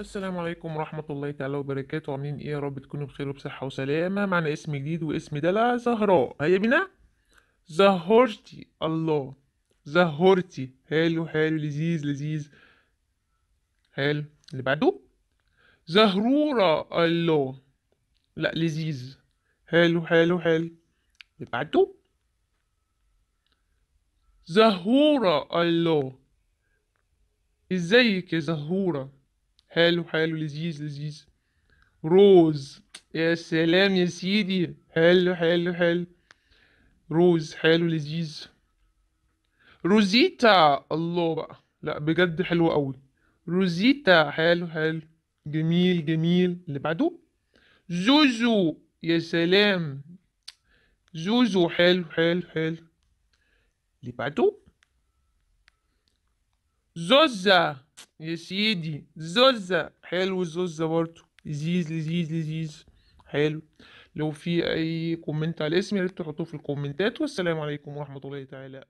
السلام عليكم ورحمة الله تعالى وبركاته عاملين ايه يا رب تكونوا بخير وبصحة وسلامة معنا اسم جديد واسم دلع زهراء هيا بينا زهرتي الله زهرتي حلو حلو لذيذ لذيذ حلو اللي بعده زهرورة الله لا لذيذ حلو حلو حلو اللي بعده زهورة الله ازيك يا زهورة حلو حلو لذيذ لذيذ روز يا سلام يا سيدي حلو حلو حلو روز حلو لذيذ روزيتا الله بقى لا بجد حلو قوي روزيتا حلو حلو جميل جميل اللي بعده زوزو يا سلام زوزو حلو حلو حلو اللي بعده زوزا يا سيدي زوزة حلو زوزة برضو لذيذ لذيذ لذيذ حلو لو في اي كومنت على الاسم يا ريت تحطوه في الكومنتات والسلام عليكم ورحمة الله تعالى